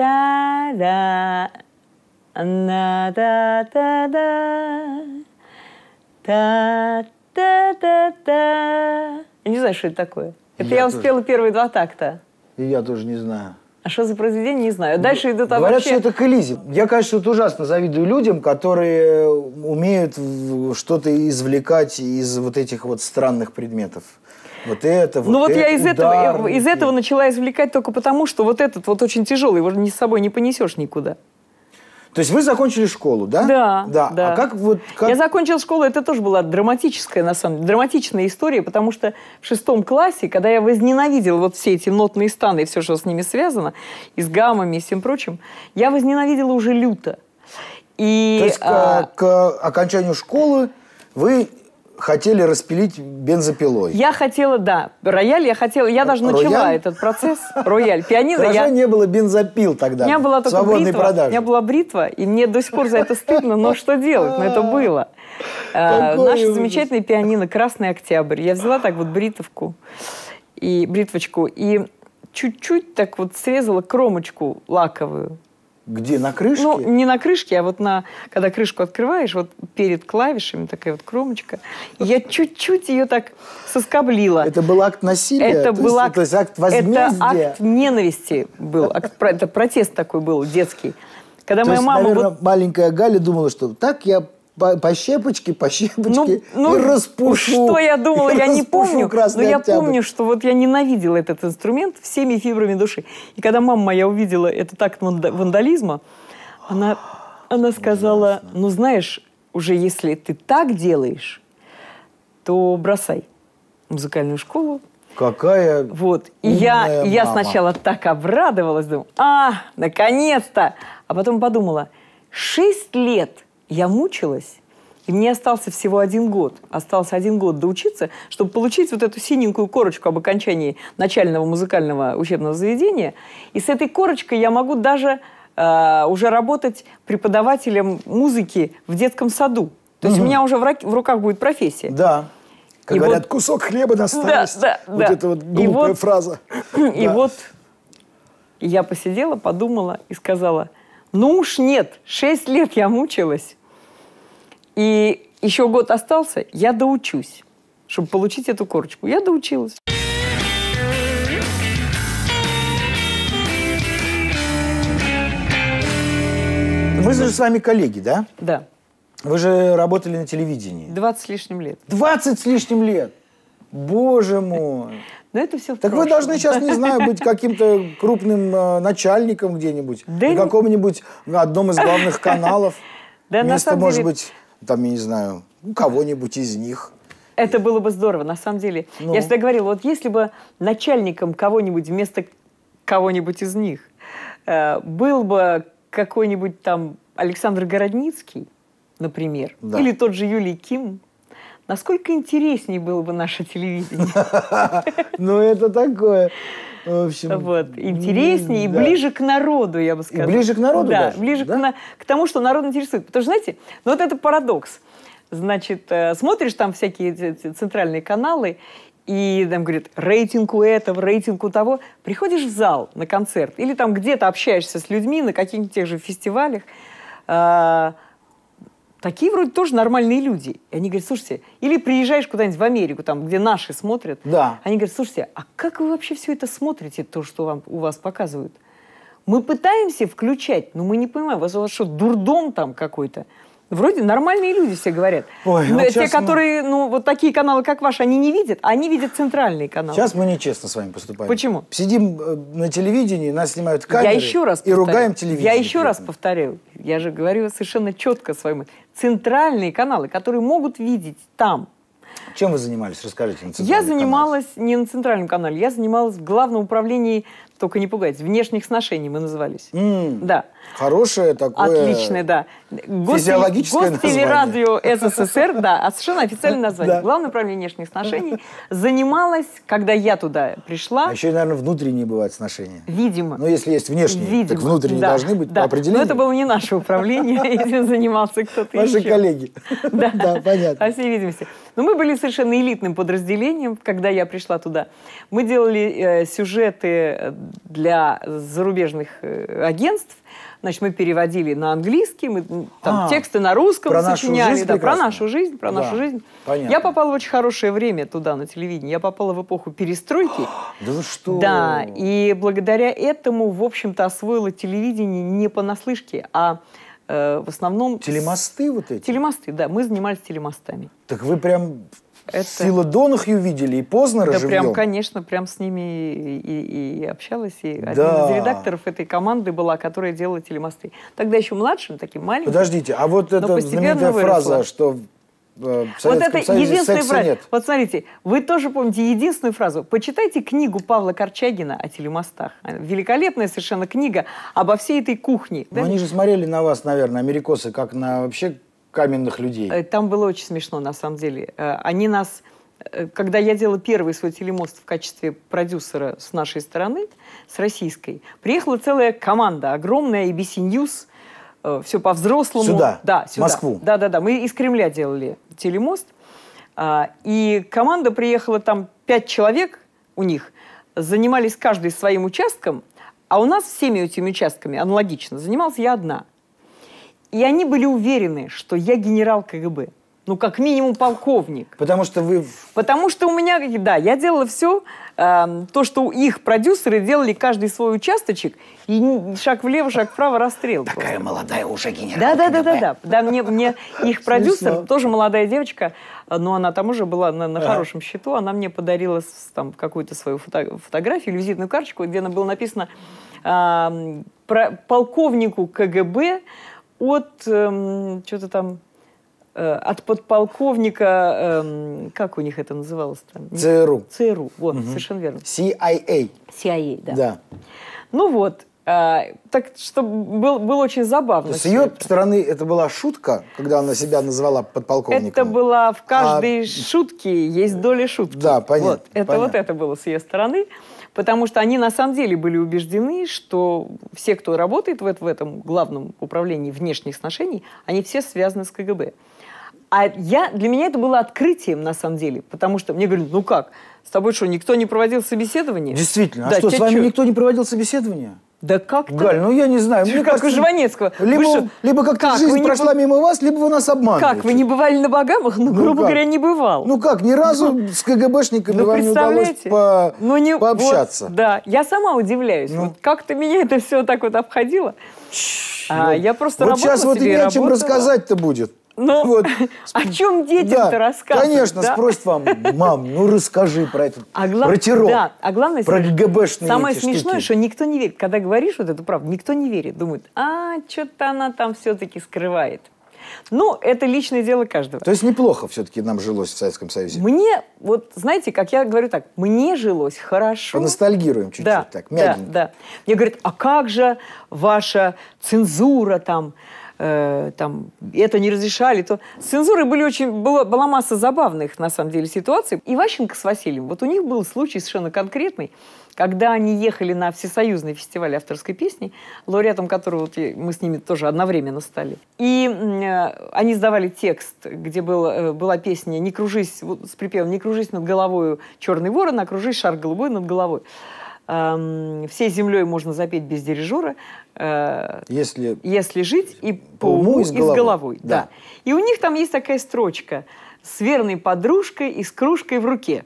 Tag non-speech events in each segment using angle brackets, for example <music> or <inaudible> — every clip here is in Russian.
та да на да да да та та та та Я не знаю, что это такое. Это я, я успела тоже. первые два такта. И я тоже не знаю. А что за произведение, не знаю. Дальше идут Говорят, вообще... что это коллизия. Я, конечно, это ужасно завидую людям, которые э, умеют что-то извлекать из вот этих вот странных предметов вот это, вот Ну вот это, я из удар, этого, из этого начала извлекать только потому, что вот этот вот очень тяжелый, его ни с собой не понесешь никуда. То есть вы закончили школу, да? Да. Да. да. А как вот? Как... Я закончила школу, это тоже была драматическая, на самом деле, драматичная история, потому что в шестом классе, когда я возненавидела вот все эти нотные станы и все, что с ними связано, и с гаммами, и всем прочим, я возненавидела уже люто. И, То есть а... к, к окончанию школы вы хотели распилить бензопилой. Я хотела, да. Рояль я хотела, я даже Рояль? начала этот процесс. Рояль, пианино. Хорошо, я... не было бензопил тогда. У меня была только Свободной бритва. Продажи. У меня была бритва, и мне до сих пор за это стыдно, но что делать? Но это было. Наша наше пианино «Красный октябрь». Я взяла так вот бритовку и бритвочку, и чуть-чуть так вот срезала кромочку лаковую. Где, на крышке? Ну, не на крышке, а вот на, когда крышку открываешь, вот перед клавишами такая вот кромочка. Я чуть-чуть ее так соскоблила. Это был акт насилия? Это был акт, то есть акт возмездия? Это акт ненависти был, это протест такой был детский. Когда моя мама... наверное, маленькая Галя думала, что так я по, по щепочке, по щепочке ну, ну, и распушу. Что я думала, я не помню, но я октябрь. помню, что вот я ненавидела этот инструмент всеми фибрами души. И когда мама моя увидела этот акт вандализма, она, <gasps> она сказала, ну знаешь, уже если ты так делаешь, то бросай музыкальную школу. Какая Вот. И я, мама. я сначала так обрадовалась, думаю, а, наконец-то! А потом подумала, шесть лет – я мучилась. И мне остался всего один год. Остался один год доучиться, чтобы получить вот эту синенькую корочку об окончании начального музыкального учебного заведения. И с этой корочкой я могу даже э, уже работать преподавателем музыки в детском саду. То угу. есть у меня уже в, в руках будет профессия. Да. Как и говорят, вот, кусок хлеба на старость. Да, да, вот да. эта вот глупая и вот, фраза. <clears throat> И да. вот я посидела, подумала и сказала, ну уж нет, шесть лет я мучилась. И еще год остался, я доучусь, чтобы получить эту корочку. Я доучилась. Вы же с вами коллеги, да? Да. Вы же работали на телевидении. 20 с лишним лет. 20 с лишним лет! Боже мой! <laughs> Но это все Так вы должны сейчас, не знаю, быть каким-то крупным э, начальником где-нибудь. Да на каком-нибудь одном из главных каналов. <laughs> Да, на самом может деле, быть, там, я не знаю, ну, кого-нибудь из них. Это было бы здорово, на самом деле. Ну. Я всегда говорила, вот если бы начальником кого-нибудь вместо кого-нибудь из них э, был бы какой-нибудь там Александр Городницкий, например, да. или тот же Юлий Ким, насколько интереснее было бы наше телевидение. <laughs> Ну, это такое общем, вот, интереснее да. и ближе к народу, я бы сказала. И ближе к народу Да, даже, ближе да? К, на, к тому, что народ интересует. Потому что, знаете, ну вот это парадокс. Значит, э, смотришь там всякие центральные каналы, и там говорят рейтинг у этого, рейтинг у того. Приходишь в зал на концерт или там где-то общаешься с людьми на каких-нибудь тех же фестивалях, а, такие вроде тоже нормальные люди. И они говорят, слушайте, или приезжаешь куда-нибудь в Америку, там, где наши смотрят. Да. Они говорят, слушайте, а как вы вообще все это смотрите, то, что вам, у вас показывают? Мы пытаемся включать, но мы не понимаем, у вас, у вас что, дурдом там какой-то? Вроде нормальные люди все говорят. Ой, Но вот те, которые, мы... ну, вот такие каналы, как ваш, они не видят, они видят центральные каналы. Сейчас мы нечестно с вами поступаем. Почему? Сидим э, на телевидении, нас снимают камеры я еще раз и повторю. ругаем телевидение. Я еще раз повторю. Я же говорю совершенно четко своим. Центральные каналы, которые могут видеть там чем вы занимались? Расскажите. На я занималась канале. не на центральном канале, я занималась в главном управлении, только не пугайтесь, внешних сношений мы назывались. Mm. Да. Хорошее такое. Отличное, да. Гос... Физиологическое радио СССР, да, а совершенно официальное <laughs> название. Главное управление внешних сношений занималась, когда я туда пришла. А еще, наверное, внутренние бывают сношения. Видимо. Но ну, если есть внешние, Видимо. так внутренние да. должны быть да. по определению. Но это было не наше управление, <laughs> этим занимался кто-то еще. Ваши коллеги. <laughs> Да, понятно. По всей видимости. Но мы были совершенно совершенно элитным подразделением, когда я пришла туда. Мы делали э, сюжеты э, для зарубежных э, агентств, Значит, мы переводили на английский, мы там а, тексты на русском про сочиняли, жизнь, да, про нашу жизнь, про да, нашу жизнь. Понятно. Я попала в очень хорошее время туда на телевидении. Я попала в эпоху перестройки. <gasps> да вы что? Да, и благодаря этому, в общем-то, освоила телевидение не понаслышке, а э, в основном... Телемосты вот эти? Телемосты, да. Мы занимались телемостами. Так вы прям это... Сила ее видели и Познера да, живьем. прям, конечно, прям с ними и, и общалась. И да. один из редакторов этой команды была, которая делала телемосты. Тогда еще младшим, таким маленьким. Подождите, а вот эта знаменитая выросла. фраза, что в э, Советском вот это Союзе единственная фраза. Нет. Вот смотрите, вы тоже помните единственную фразу. Почитайте книгу Павла Корчагина о телемостах. Великолепная совершенно книга обо всей этой кухне. Да? они же смотрели на вас, наверное, америкосы, как на вообще каменных людей. Э, там было очень смешно, на самом деле. Э, они нас... Э, когда я делала первый свой телемост в качестве продюсера с нашей стороны, с российской, приехала целая команда, огромная ABC News, все по-взрослому. Сюда? Да, сюда. Москву? Да-да-да, мы из Кремля делали телемост. А, и команда приехала, там пять человек у них, занимались каждый своим участком, а у нас всеми этими участками аналогично занималась я одна. И они были уверены, что я генерал КГБ. Ну, как минимум, полковник. Потому что вы... Потому что у меня, да, я делала все, э, эм, то, что их продюсеры делали каждый свой участочек, и шаг влево, шаг вправо, расстрел. Такая просто. молодая уже генерал да, да, да, да, да. Да, мне, мне их <laughs> продюсер, тоже молодая девочка, но она там уже была на, на хорошем счету, она мне подарила там какую-то свою фото фотографию, визитную карточку, где было написано э, про полковнику КГБ от эм, что-то там э, от подполковника, эм, как у них это называлось там? ЦРУ. ЦРУ, вот, угу. совершенно верно. CIA. CIA, да. Да. Ну вот, а, так что был, было очень забавно. С ее это. стороны это была шутка, когда она себя назвала подполковником? Это была в а, каждой а... шутке есть доля шутки. Да, понятно. Вот. Это понятно. вот это было с ее стороны потому что они на самом деле были убеждены, что все, кто работает в, в этом главном управлении внешних отношений, они все связаны с КГБ. А я, для меня это было открытием, на самом деле, потому что мне говорят, ну как, с тобой что, никто не проводил собеседование? Действительно, а да, что, с вами чё? никто не проводил собеседование? Да как-то... Галь, ну я не знаю. Мне как кажется, у Жванецкого. Либо, что, либо как-то как, жизнь прошла не... мимо вас, либо вы нас обманываете. Как, вы не бывали на Багамах? Ну, ну грубо как? говоря, не бывал. Ну как, ни разу ну, с КГБшниками ну, вам не удалось по... ну, не... пообщаться. Вот, да, я сама удивляюсь. Ну. Вот как-то меня это все так вот обходило. А, Я просто вот сейчас вот и не о чем рассказать-то будет. Но ну, вот. <laughs> о чем детям-то да, рассказывать? Конечно, да? спросят вам, мам, ну расскажи про этот а глав... про террор, да. а главное, про ГГБшные Самое смешное, штуки. что никто не верит. Когда говоришь вот эту правду, никто не верит. Думают, а, что-то она там все-таки скрывает. Ну, это личное дело каждого. То есть неплохо все-таки нам жилось в Советском Союзе? Мне, вот знаете, как я говорю так, мне жилось хорошо. Поностальгируем чуть-чуть да, так, мягенько. Да, да. Мне говорят, а как же ваша цензура там, Э, там, это не разрешали, то... С цензурой были очень, было, была масса забавных, на самом деле, ситуаций. Иващенко с Василием. вот у них был случай совершенно конкретный, когда они ехали на Всесоюзный фестиваль авторской песни, лауреатом которого вот мы с ними тоже одновременно стали. И э, они сдавали текст, где был, э, была песня «Не кружись» вот, с припевом «Не кружись над головой черный ворон, а кружись шар голубой над головой» э, «Всей землей можно запеть без дирижера», э, если, «Если жить» и «По уму, и с головой». головой да. Да. И у них там есть такая строчка «С верной подружкой и с кружкой в руке»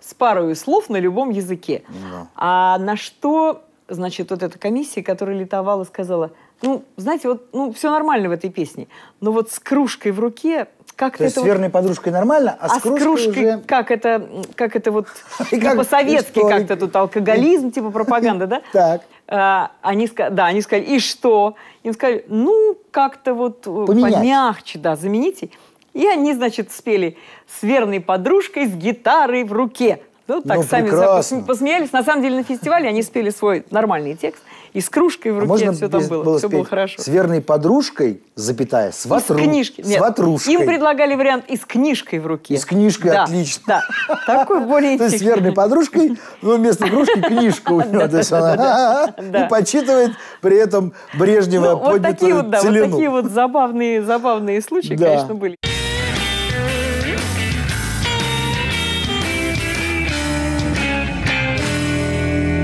с парой слов на любом языке. Да. А на что, значит, вот эта комиссия, которая летовала, сказала, ну, знаете, вот, ну, все нормально в этой песне, но вот с кружкой в руке как То есть с верной подружкой нормально, а, а с кружкой, с кружкой уже... как это, как это вот <laughs> как, по-советски как-то тут алкоголизм, типа пропаганда, да? <laughs> Так. А, они сказали, да, они сказали, и что? Им сказали, ну, как-то вот э, помягче, да, замените. И они, значит, спели с верной подружкой, с гитарой в руке. Ну, так ну, сами посмеялись. На самом деле на фестивале они спели свой нормальный текст – и с кружкой в а руке, а можно все там было, было все было хорошо. С верной подружкой, запятая, с, ватру... с, книжки. Нет, с ватрушкой. Им предлагали вариант и с книжкой в руке. И с книжкой, да, отлично. Да, такой более То есть с верной подружкой, но ну, вместо кружки книжка у <laughs> него. То есть она <laughs> и почитывает при этом Брежнева ну, поднятую Вот такие вот забавные случаи, конечно, были.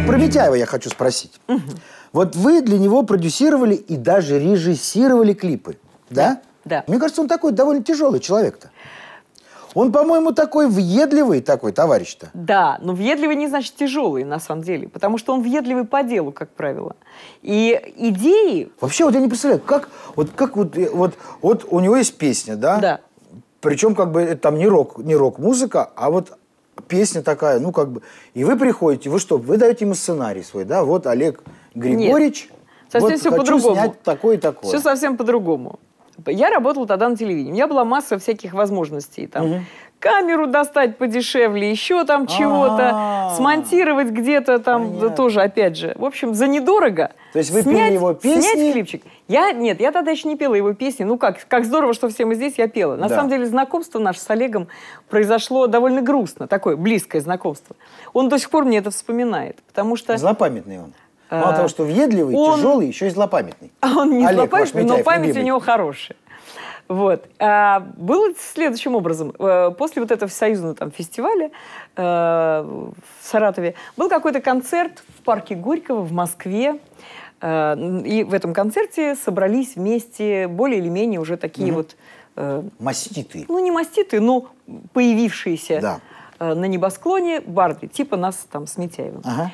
Про Митяева я хочу спросить. Угу. Вот вы для него продюсировали и даже режиссировали клипы, да? Да. Мне кажется, он такой довольно тяжелый человек-то. Он, по-моему, такой въедливый такой товарищ-то. Да, но въедливый не значит тяжелый, на самом деле, потому что он въедливый по делу, как правило. И идеи... Вообще, вот я не представляю, как... Вот, как вот, э, вот, вот у него есть песня, да? Да. Причем, как бы, там не рок, не рок-музыка, а вот песня такая, ну как бы. И вы приходите, вы что, вы даете ему сценарий свой, да? Вот Олег Григорьевич, Нет, совсем вот все по-другому. снять такое и такое. Все совсем по-другому. Я работала тогда на телевидении. У меня была масса всяких возможностей. Там, угу. Камеру достать подешевле, еще там чего-то, а. смонтировать где-то там Понятно. тоже, опять же. В общем, за недорого – то есть вы снять, пели его песни? Снять клипчик. Я, нет, я тогда еще не пела его песни. Ну как, как здорово, что все мы здесь, я пела. На да. самом деле знакомство наше с Олегом произошло довольно грустно, такое близкое знакомство. Он до сих пор мне это вспоминает, потому что... Злопамятный он. А, Мало а, того, что въедливый, он, тяжелый, еще и злопамятный. <laughs> Он не Олег, злопамятный, Митяев, но память любимый. у него хорошая. Вот. А было следующим образом. Э, после вот этого союзного там фестиваля э, в Саратове был какой-то концерт в парке Горького в Москве. Э, и в этом концерте собрались вместе более или менее уже такие угу. вот... Э, маститы. Ну, не маститы, но появившиеся да. Э, на небосклоне барды, типа нас там с Митяевым. Ага.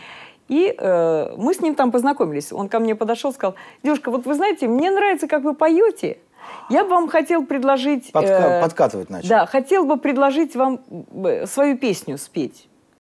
И э, мы с ним там познакомились. Он ко мне подошел, сказал, девушка, вот вы знаете, мне нравится, как вы поете. Я бы вам хотел предложить... Подка- э, подкатывать начал. Да, хотел бы предложить вам э, свою песню спеть.